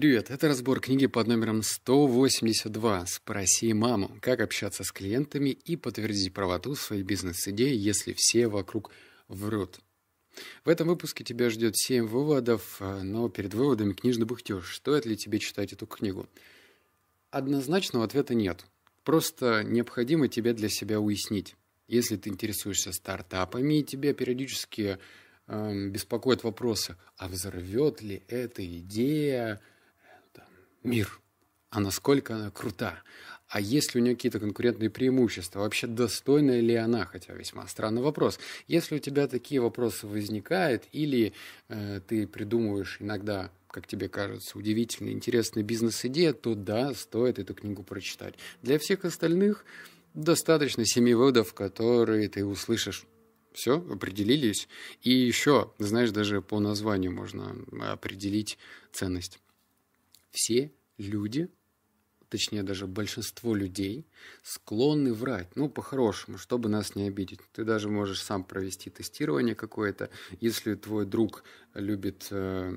Привет, это разбор книги под номером 182 «Спроси маму. Как общаться с клиентами и подтвердить правоту своей бизнес-идеи, если все вокруг врут». В этом выпуске тебя ждет 7 выводов, э, но перед выводами книжный бухтеж. Стоит ли тебе читать эту книгу? Однозначного ответа нет. Просто необходимо тебе для себя уяснить. Если ты интересуешься стартапами, и тебя периодически эм, беспокоят вопросы, а взорвет ли эта идея мир, а насколько она крута, а есть ли у нее какие-то конкурентные преимущества, вообще достойна ли она, хотя весьма странный вопрос. Если у тебя такие вопросы возникают, или э, ты придумываешь иногда как тебе кажется, удивительные интересные бизнес идеи, то да, стоит эту книгу прочитать. Для всех остальных достаточно семи выводов, которые ты услышишь. Все, определились. И еще, знаешь, даже по названию можно определить ценность все люди, точнее даже большинство людей, склонны врать, ну, по-хорошему, чтобы нас не обидеть. Ты даже можешь сам провести тестирование какое-то. Если твой друг любит э,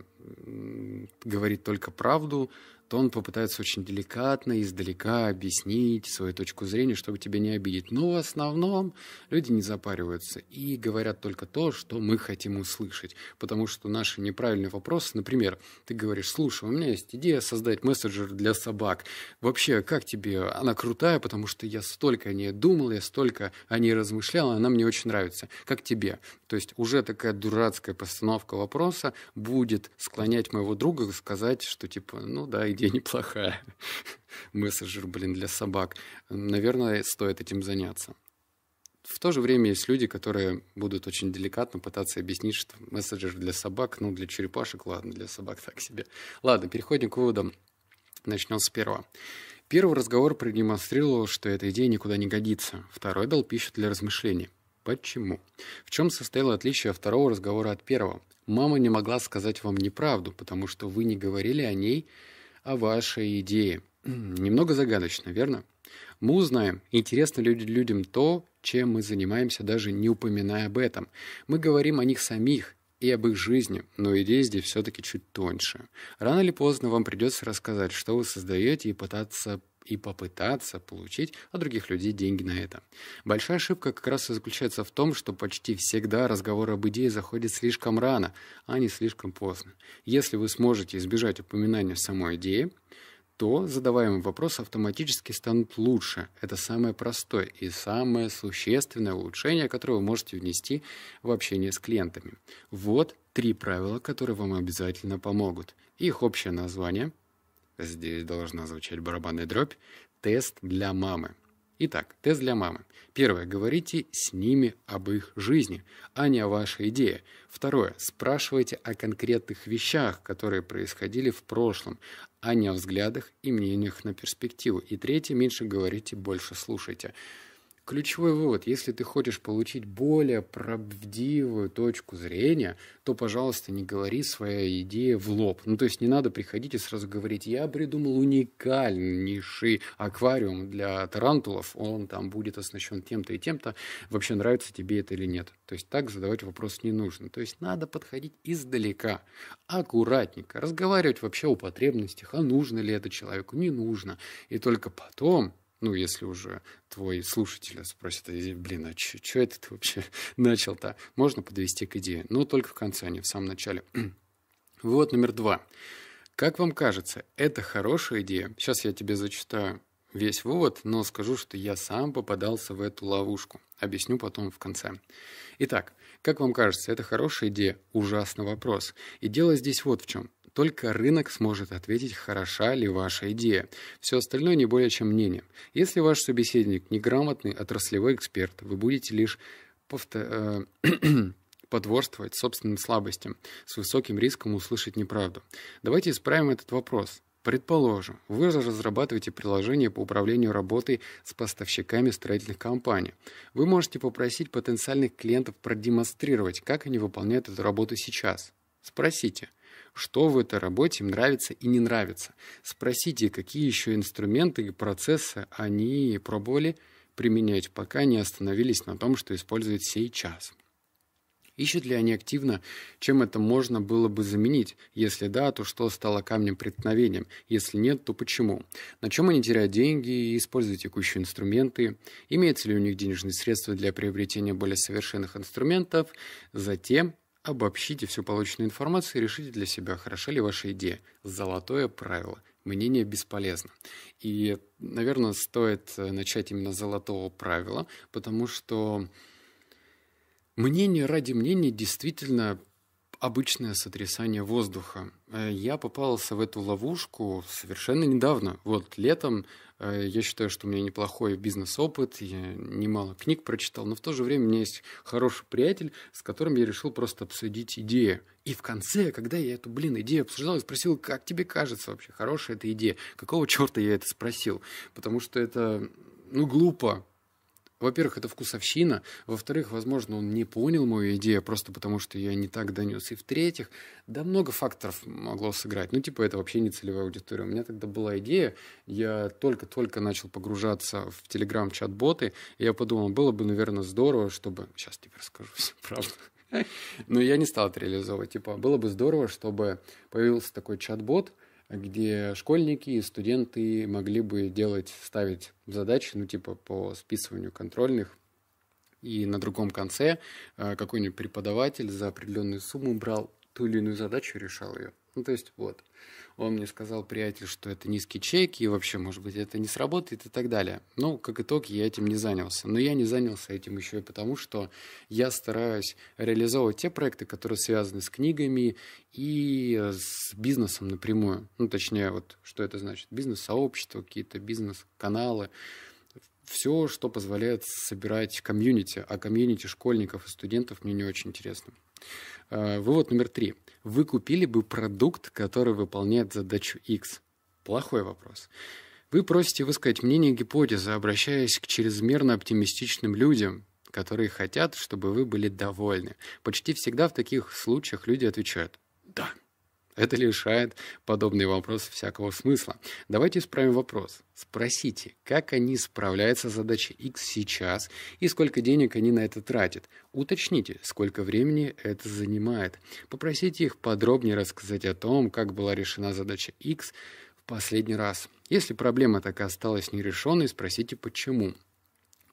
говорить только правду, он попытается очень деликатно, издалека объяснить свою точку зрения, чтобы тебя не обидеть. Но в основном люди не запариваются и говорят только то, что мы хотим услышать. Потому что наши неправильные вопросы, например, ты говоришь, слушай, у меня есть идея создать мессенджер для собак. Вообще, как тебе? Она крутая, потому что я столько о ней думал, я столько о ней размышлял, она мне очень нравится. Как тебе? То есть уже такая дурацкая постановка вопроса будет склонять моего друга сказать, что типа, ну да, иди идея неплохая. Мессенджер, блин, для собак. Наверное, стоит этим заняться. В то же время есть люди, которые будут очень деликатно пытаться объяснить, что мессенджер для собак, ну, для черепашек, ладно, для собак так себе. Ладно, переходим к выводам. Начнем с первого. Первый разговор продемонстрировал, что эта идея никуда не годится. Второй дал пищу для размышлений. Почему? В чем состояло отличие второго разговора от первого? Мама не могла сказать вам неправду, потому что вы не говорили о ней о вашей идее. Немного загадочно, верно? Мы узнаем, интересно ли людям то, чем мы занимаемся, даже не упоминая об этом. Мы говорим о них самих и об их жизни, но идея здесь все-таки чуть тоньше. Рано или поздно вам придется рассказать, что вы создаете, и пытаться и попытаться получить от других людей деньги на это. Большая ошибка как раз и заключается в том, что почти всегда разговор об идее заходит слишком рано, а не слишком поздно. Если вы сможете избежать упоминания самой идеи, то задаваемые вопросы автоматически станут лучше. Это самое простое и самое существенное улучшение, которое вы можете внести в общение с клиентами. Вот три правила, которые вам обязательно помогут. Их общее название – Здесь должна звучать барабанная дробь. Тест для мамы. Итак, тест для мамы. Первое. Говорите с ними об их жизни, а не о вашей идее. Второе. Спрашивайте о конкретных вещах, которые происходили в прошлом, а не о взглядах и мнениях на перспективу. И третье. Меньше говорите, больше слушайте. Ключевой вывод. Если ты хочешь получить более правдивую точку зрения, то, пожалуйста, не говори свои идеи в лоб. Ну, то есть не надо приходить и сразу говорить, я придумал уникальнейший аквариум для тарантулов, он там будет оснащен тем-то и тем-то, вообще нравится тебе это или нет. То есть так задавать вопрос не нужно. То есть надо подходить издалека, аккуратненько, разговаривать вообще о потребностях, а нужно ли это человеку, не нужно. И только потом ну, если уже твой слушатель спросит, «Э, блин, а что это ты вообще начал-то? Можно подвести к идее, но ну, только в конце, а не в самом начале. Вывод номер два. Как вам кажется, это хорошая идея? Сейчас я тебе зачитаю весь вывод, но скажу, что я сам попадался в эту ловушку. Объясню потом в конце. Итак, как вам кажется, это хорошая идея? Ужасный вопрос. И дело здесь вот в чем. Только рынок сможет ответить, хороша ли ваша идея. Все остальное не более чем мнение. Если ваш собеседник неграмотный отраслевой эксперт, вы будете лишь повтор э, потворствовать собственным слабостям, с высоким риском услышать неправду. Давайте исправим этот вопрос. Предположим, вы разрабатываете приложение по управлению работой с поставщиками строительных компаний. Вы можете попросить потенциальных клиентов продемонстрировать, как они выполняют эту работу сейчас. Спросите – что в этой работе им нравится и не нравится. Спросите, какие еще инструменты и процессы они пробовали применять, пока не остановились на том, что используют сейчас. Ищут ли они активно, чем это можно было бы заменить? Если да, то что стало камнем преткновением? Если нет, то почему? На чем они теряют деньги и используют текущие инструменты? Имеются ли у них денежные средства для приобретения более совершенных инструментов? Затем, Обобщите всю полученную информацию и решите для себя, хороша ли ваша идея. Золотое правило. Мнение бесполезно. И, наверное, стоит э, начать именно с золотого правила, потому что мнение ради мнения действительно обычное сотрясание воздуха. Э, я попался в эту ловушку совершенно недавно. Вот летом э, я считаю, что у меня неплохой бизнес-опыт, я немало книг прочитал, но в то же время у меня есть хороший приятель, с которым я решил просто обсудить идею. И в конце, когда я эту, блин, идею обсуждал, я спросил, как тебе кажется вообще, хорошая эта идея? Какого черта я это спросил? Потому что это, ну, глупо, во-первых, это вкусовщина. Во-вторых, возможно, он не понял мою идею просто потому, что я не так донес. И в-третьих, да много факторов могло сыграть. Ну, типа, это вообще не целевая аудитория. У меня тогда была идея, я только-только начал погружаться в телеграм-чат-боты, и я подумал, было бы, наверное, здорово, чтобы... Сейчас тебе расскажу все правду. Но я не стал это реализовывать. Типа, было бы здорово, чтобы появился такой чат-бот, где школьники и студенты могли бы делать, ставить задачи, ну, типа по списыванию контрольных, и на другом конце э, какой-нибудь преподаватель за определенную сумму брал ту или иную задачу и решал ее. Ну, то есть вот. Он мне сказал, приятель, что это низкий чек, и вообще, может быть, это не сработает и так далее. Ну, как итог, я этим не занялся. Но я не занялся этим еще и потому, что я стараюсь реализовывать те проекты, которые связаны с книгами и э, с бизнесом напрямую. Ну, точнее, вот что это значит. Бизнес-сообщество, какие-то бизнес-каналы. Все, что позволяет собирать комьюнити, а комьюнити школьников и студентов мне не очень интересно. Э, вывод номер три – вы купили бы продукт, который выполняет задачу X? Плохой вопрос. Вы просите высказать мнение гипотезы, обращаясь к чрезмерно оптимистичным людям, которые хотят, чтобы вы были довольны. Почти всегда в таких случаях люди отвечают «да». Это лишает подобный вопрос всякого смысла. Давайте исправим вопрос. Спросите, как они справляются с задачей X сейчас и сколько денег они на это тратят. Уточните, сколько времени это занимает. Попросите их подробнее рассказать о том, как была решена задача X в последний раз. Если проблема так и осталась нерешенной, спросите почему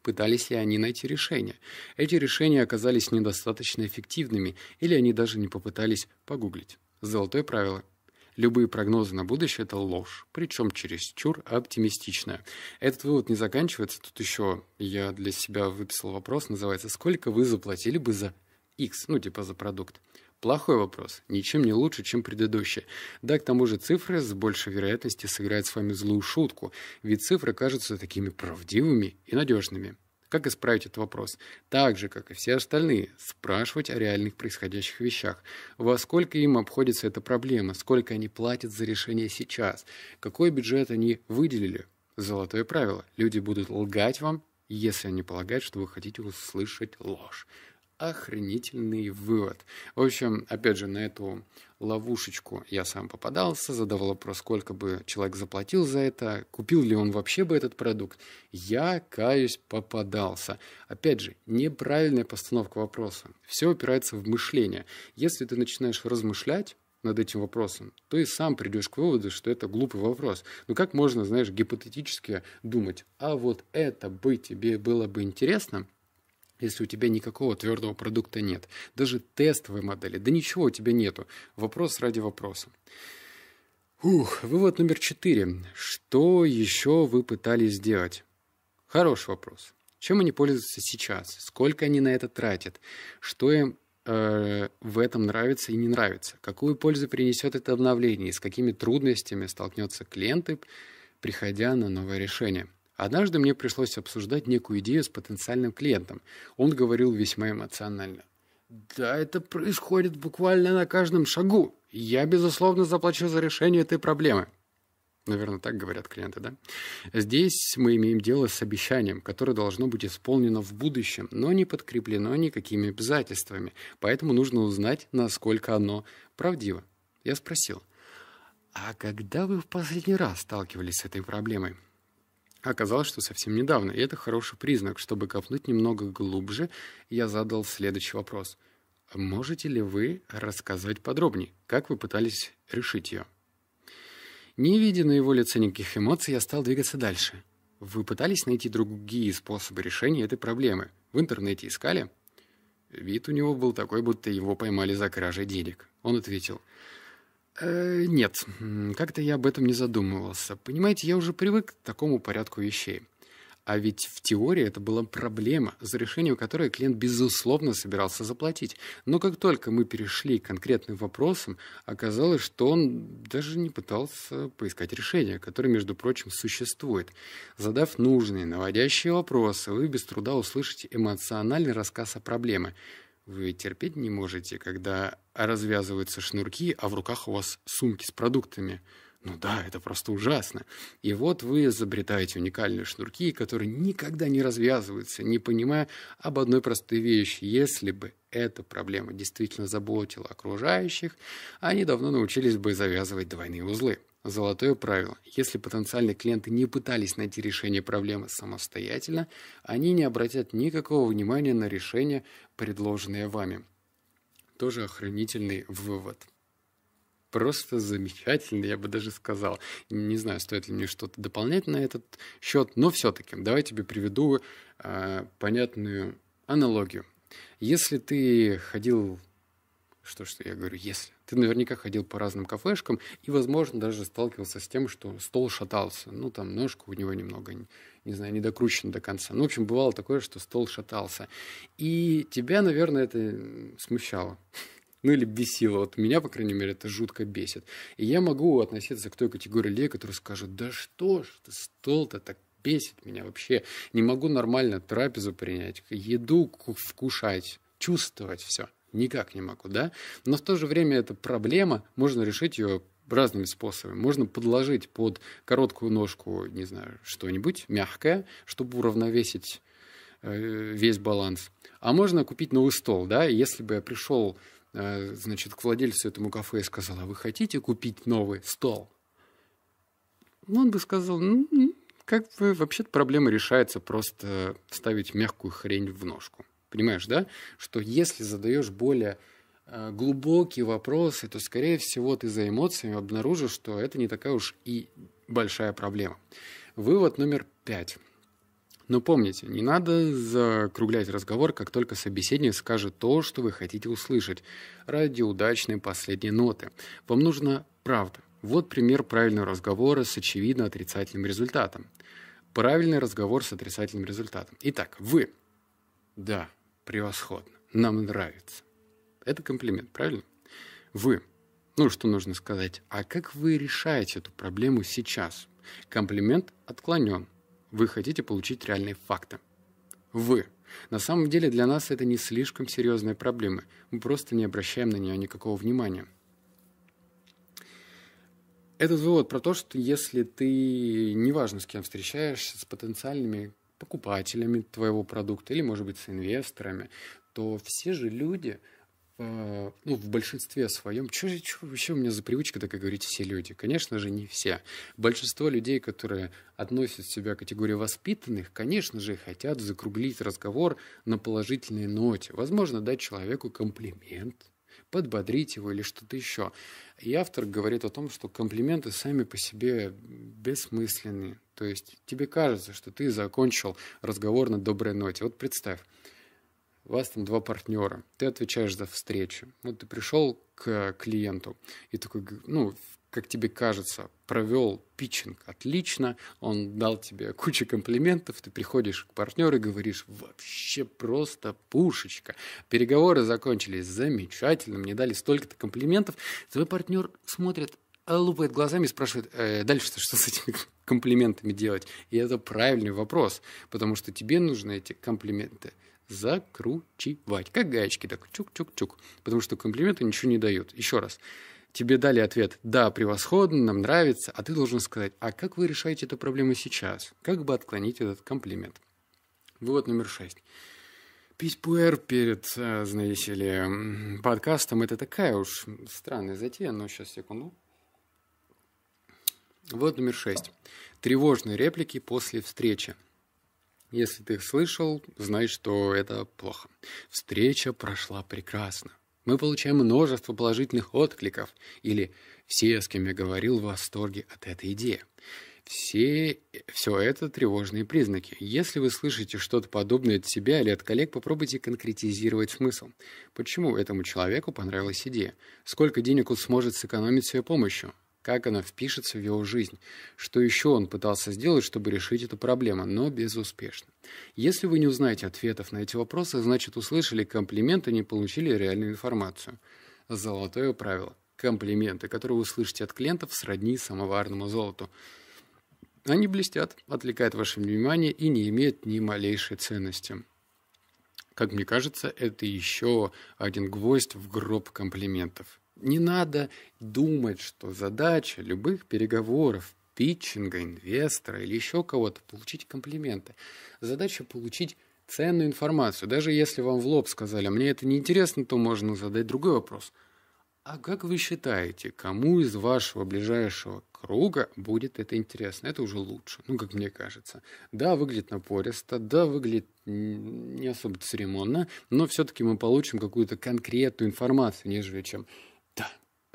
пытались ли они найти решение. Эти решения оказались недостаточно эффективными, или они даже не попытались погуглить. Золотое правило. Любые прогнозы на будущее – это ложь, причем чересчур оптимистичная. Этот вывод не заканчивается. Тут еще я для себя выписал вопрос, называется «Сколько вы заплатили бы за X?» Ну, типа за продукт. Плохой вопрос. Ничем не лучше, чем предыдущий. Да, к тому же цифры с большей вероятностью сыграют с вами злую шутку, ведь цифры кажутся такими правдивыми и надежными. Как исправить этот вопрос? Так же, как и все остальные, спрашивать о реальных происходящих вещах. Во сколько им обходится эта проблема? Сколько они платят за решение сейчас? Какой бюджет они выделили? Золотое правило. Люди будут лгать вам, если они полагают, что вы хотите услышать ложь охренительный вывод. В общем, опять же, на эту ловушечку я сам попадался, задавал вопрос, сколько бы человек заплатил за это, купил ли он вообще бы этот продукт. Я, каюсь, попадался. Опять же, неправильная постановка вопроса. Все опирается в мышление. Если ты начинаешь размышлять, над этим вопросом, то и сам придешь к выводу, что это глупый вопрос. Ну как можно, знаешь, гипотетически думать, а вот это бы тебе было бы интересно, если у тебя никакого твердого продукта нет. Даже тестовой модели, да ничего у тебя нету. Вопрос ради вопроса. Ух, вывод номер четыре. Что еще вы пытались сделать? Хороший вопрос. Чем они пользуются сейчас? Сколько они на это тратят? Что им э, в этом нравится и не нравится? Какую пользу принесет это обновление? И с какими трудностями столкнется клиенты, приходя на новое решение? Однажды мне пришлось обсуждать некую идею с потенциальным клиентом. Он говорил весьма эмоционально. «Да, это происходит буквально на каждом шагу. Я, безусловно, заплачу за решение этой проблемы». Наверное, так говорят клиенты, да? Здесь мы имеем дело с обещанием, которое должно быть исполнено в будущем, но не подкреплено никакими обязательствами. Поэтому нужно узнать, насколько оно правдиво. Я спросил, а когда вы в последний раз сталкивались с этой проблемой? Оказалось, что совсем недавно, и это хороший признак. Чтобы копнуть немного глубже, я задал следующий вопрос. Можете ли вы рассказать подробнее, как вы пытались решить ее? Не видя на его лице никаких эмоций, я стал двигаться дальше. Вы пытались найти другие способы решения этой проблемы? В интернете искали? Вид у него был такой, будто его поймали за кражей денег. Он ответил – Э, нет, как-то я об этом не задумывался. Понимаете, я уже привык к такому порядку вещей. А ведь в теории это была проблема, за решение которой клиент безусловно собирался заплатить. Но как только мы перешли к конкретным вопросам, оказалось, что он даже не пытался поискать решение, которое, между прочим, существует. Задав нужные, наводящие вопросы, вы без труда услышите эмоциональный рассказ о проблеме вы терпеть не можете, когда развязываются шнурки, а в руках у вас сумки с продуктами. Ну да, это просто ужасно. И вот вы изобретаете уникальные шнурки, которые никогда не развязываются, не понимая об одной простой вещи. Если бы эта проблема действительно заботила окружающих, они давно научились бы завязывать двойные узлы. Золотое правило. Если потенциальные клиенты не пытались найти решение проблемы самостоятельно, они не обратят никакого внимания на решение, предложенное вами. Тоже охранительный вывод. Просто замечательно, я бы даже сказал. Не знаю, стоит ли мне что-то дополнять на этот счет, но все-таки давай тебе приведу э, понятную аналогию. Если ты ходил... Что, что я говорю, если? ты наверняка ходил по разным кафешкам и, возможно, даже сталкивался с тем, что стол шатался. Ну, там ножка у него немного, не знаю, не докручена до конца. Ну, в общем, бывало такое, что стол шатался. И тебя, наверное, это смущало. Ну или бесило. Вот меня, по крайней мере, это жутко бесит. И я могу относиться к той категории людей, которые скажут, да что ж ты, стол-то так бесит меня вообще. Не могу нормально трапезу принять, еду вкушать, чувствовать все. Никак не могу, да? Но в то же время эта проблема, можно решить ее разными способами. Можно подложить под короткую ножку, не знаю, что-нибудь мягкое, чтобы уравновесить э, весь баланс. А можно купить новый стол, да? если бы я пришел, э, значит, к владельцу этому кафе и сказал, а вы хотите купить новый стол? Ну, он бы сказал, ну, как бы вообще-то проблема решается просто ставить мягкую хрень в ножку. Понимаешь, да? Что если задаешь более э, глубокие вопросы, то, скорее всего, ты за эмоциями обнаружишь, что это не такая уж и большая проблема. Вывод номер пять. Но помните, не надо закруглять разговор, как только собеседник скажет то, что вы хотите услышать, ради удачной последней ноты. Вам нужна правда. Вот пример правильного разговора с очевидно отрицательным результатом. Правильный разговор с отрицательным результатом. Итак, вы. Да, превосходно, нам нравится. Это комплимент, правильно? Вы, ну что нужно сказать, а как вы решаете эту проблему сейчас? Комплимент отклонен. Вы хотите получить реальные факты. Вы. На самом деле для нас это не слишком серьезная проблема. Мы просто не обращаем на нее никакого внимания. Этот вывод про то, что если ты, неважно с кем встречаешься, с потенциальными покупателями твоего продукта или, может быть, с инвесторами, то все же люди, э, ну, в большинстве своем, что же, вообще у меня за привычка такая говорить все люди? Конечно же, не все. Большинство людей, которые относят себя к категории воспитанных, конечно же, хотят закруглить разговор на положительной ноте. Возможно, дать человеку комплимент, подбодрить его или что-то еще. И автор говорит о том, что комплименты сами по себе бессмысленны. То есть тебе кажется, что ты закончил разговор на доброй ноте. Вот представь, у вас там два партнера, ты отвечаешь за встречу. Вот ты пришел к клиенту и такой, ну, как тебе кажется, провел питчинг отлично, он дал тебе кучу комплиментов, ты приходишь к партнеру и говоришь, вообще просто пушечка. Переговоры закончились замечательно, мне дали столько-то комплиментов. Твой партнер смотрит, а лупает глазами и спрашивает, э, дальше-то что с этими комплиментами делать? И это правильный вопрос, потому что тебе нужны эти комплименты закручивать, как гаечки, так чук-чук-чук, потому что комплименты ничего не дают. Еще раз, тебе дали ответ «да, превосходно, нам нравится», а ты должен сказать «а как вы решаете эту проблему сейчас? Как бы отклонить этот комплимент?» Вывод номер шесть. Пись-пуэр перед, э, знаете ли, подкастом – это такая уж странная затея, но сейчас, секунду. Вывод номер шесть. Тревожные реплики после встречи. Если ты их слышал, знай, что это плохо. Встреча прошла прекрасно. Мы получаем множество положительных откликов, или все, с кем я говорил, в восторге от этой идеи. Все, все это тревожные признаки. Если вы слышите что-то подобное от себя или от коллег, попробуйте конкретизировать смысл. Почему этому человеку понравилась идея? Сколько денег он сможет сэкономить с ее помощью? как она впишется в его жизнь, что еще он пытался сделать, чтобы решить эту проблему, но безуспешно. Если вы не узнаете ответов на эти вопросы, значит услышали комплименты, не получили реальную информацию. Золотое правило. Комплименты, которые вы слышите от клиентов, сродни самоварному золоту. Они блестят, отвлекают ваше внимание и не имеют ни малейшей ценности. Как мне кажется, это еще один гвоздь в гроб комплиментов. Не надо думать, что задача любых переговоров, питчинга, инвестора или еще кого-то получить комплименты. Задача получить ценную информацию. Даже если вам в лоб сказали, мне это неинтересно, то можно задать другой вопрос. А как вы считаете, кому из вашего ближайшего круга будет это интересно? Это уже лучше, ну, как мне кажется. Да, выглядит напористо, да, выглядит не особо церемонно, но все-таки мы получим какую-то конкретную информацию, нежели чем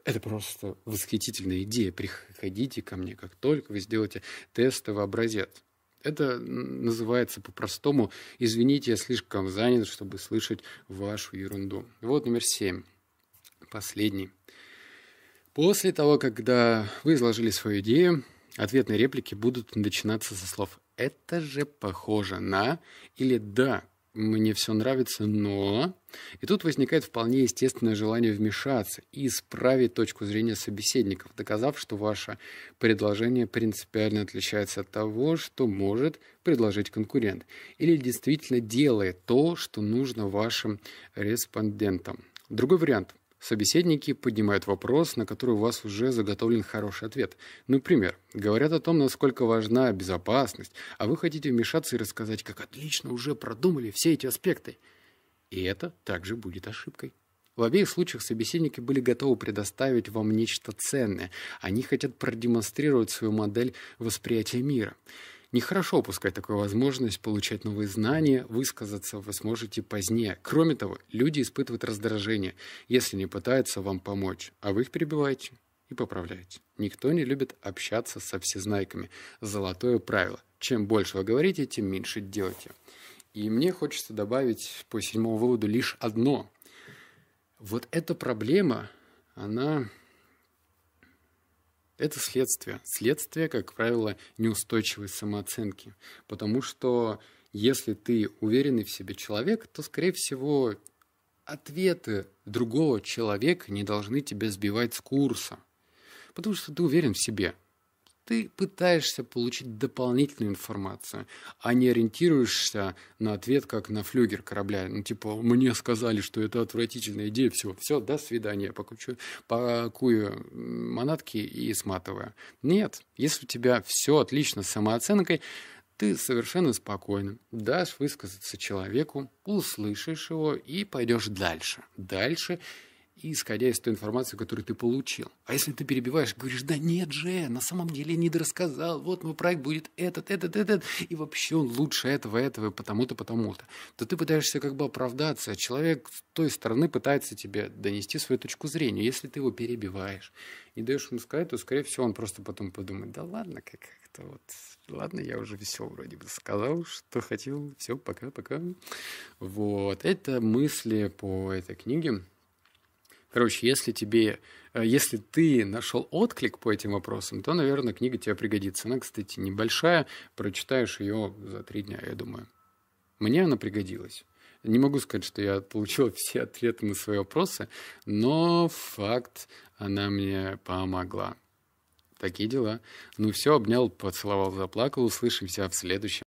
это просто восхитительная идея. Приходите ко мне, как только вы сделаете тестовый образец. Это называется по-простому «Извините, я слишком занят, чтобы слышать вашу ерунду». Вот номер семь, последний. После того, когда вы изложили свою идею, ответные реплики будут начинаться со слов «это же похоже на» или «да, мне все нравится, но... И тут возникает вполне естественное желание вмешаться и исправить точку зрения собеседников, доказав, что ваше предложение принципиально отличается от того, что может предложить конкурент, или действительно делает то, что нужно вашим респондентам. Другой вариант – Собеседники поднимают вопрос, на который у вас уже заготовлен хороший ответ. Ну, например, говорят о том, насколько важна безопасность, а вы хотите вмешаться и рассказать, как отлично уже продумали все эти аспекты. И это также будет ошибкой. В обеих случаях собеседники были готовы предоставить вам нечто ценное. Они хотят продемонстрировать свою модель восприятия мира. Нехорошо упускать такую возможность получать новые знания, высказаться вы сможете позднее. Кроме того, люди испытывают раздражение, если не пытаются вам помочь, а вы их перебиваете и поправляете. Никто не любит общаться со всезнайками. Золотое правило. Чем больше вы говорите, тем меньше делайте. И мне хочется добавить по седьмому выводу лишь одно. Вот эта проблема, она это следствие. Следствие, как правило, неустойчивой самооценки. Потому что если ты уверенный в себе человек, то, скорее всего, ответы другого человека не должны тебя сбивать с курса. Потому что ты уверен в себе ты пытаешься получить дополнительную информацию, а не ориентируешься на ответ как на флюгер корабля. Ну, типа, мне сказали, что это отвратительная идея, все, все, до свидания, покучу, пакую манатки и сматываю. Нет, если у тебя все отлично с самооценкой, ты совершенно спокойно дашь высказаться человеку, услышишь его и пойдешь дальше. Дальше – исходя из той информации, которую ты получил. А если ты перебиваешь, говоришь, да нет же, на самом деле не дорассказал, вот мой проект будет этот, этот, этот, и вообще он лучше этого, этого, потому-то, потому-то, то ты пытаешься как бы оправдаться, а человек с той стороны пытается тебе донести свою точку зрения. Если ты его перебиваешь и даешь ему сказать, то, скорее всего, он просто потом подумает, да ладно, как как-то вот, ладно, я уже все вроде бы сказал, что хотел, все, пока-пока. Вот, это мысли по этой книге. Короче, если тебе, э, если ты нашел отклик по этим вопросам, то, наверное, книга тебе пригодится. Она, кстати, небольшая, прочитаешь ее за три дня, я думаю. Мне она пригодилась. Не могу сказать, что я получил все ответы на свои вопросы, но факт, она мне помогла. Такие дела. Ну все, обнял, поцеловал, заплакал. Услышимся в следующем.